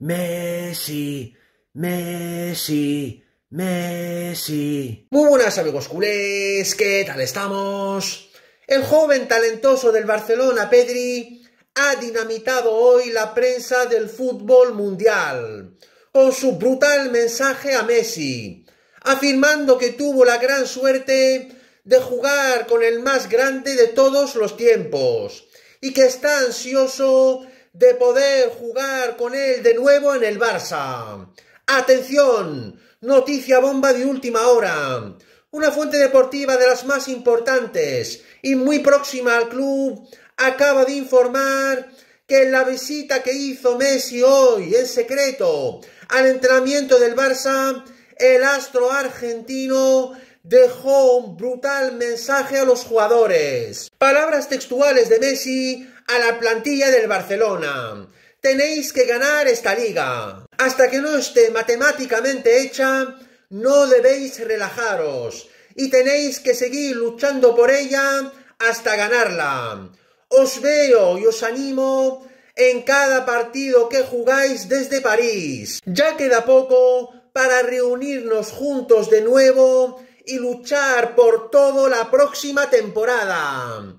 Messi, Messi, Messi. Muy buenas amigos culés, ¿qué tal estamos? El joven talentoso del Barcelona, Pedri, ha dinamitado hoy la prensa del fútbol mundial con su brutal mensaje a Messi, afirmando que tuvo la gran suerte de jugar con el más grande de todos los tiempos y que está ansioso de poder jugar con él de nuevo en el Barça. Atención, noticia bomba de última hora. Una fuente deportiva de las más importantes y muy próxima al club acaba de informar que en la visita que hizo Messi hoy en secreto al entrenamiento del Barça, el astro argentino dejó un brutal mensaje a los jugadores. Palabras textuales de Messi a la plantilla del Barcelona. Tenéis que ganar esta liga. Hasta que no esté matemáticamente hecha, no debéis relajaros y tenéis que seguir luchando por ella hasta ganarla. Os veo y os animo en cada partido que jugáis desde París. Ya queda poco para reunirnos juntos de nuevo y luchar por todo la próxima temporada.